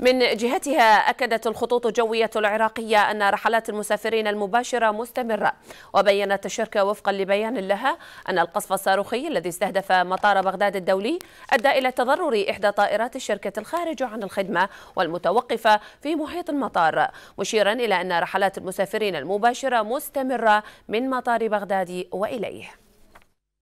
من جهتها أكدت الخطوط الجوية العراقية أن رحلات المسافرين المباشرة مستمرة وبينت الشركة وفقا لبيان لها أن القصف الصاروخي الذي استهدف مطار بغداد الدولي أدى إلى تضرر إحدى طائرات الشركة الخارجة عن الخدمة والمتوقفة في محيط المطار مشيرا إلى أن رحلات المسافرين المباشرة مستمرة من مطار بغداد وإليه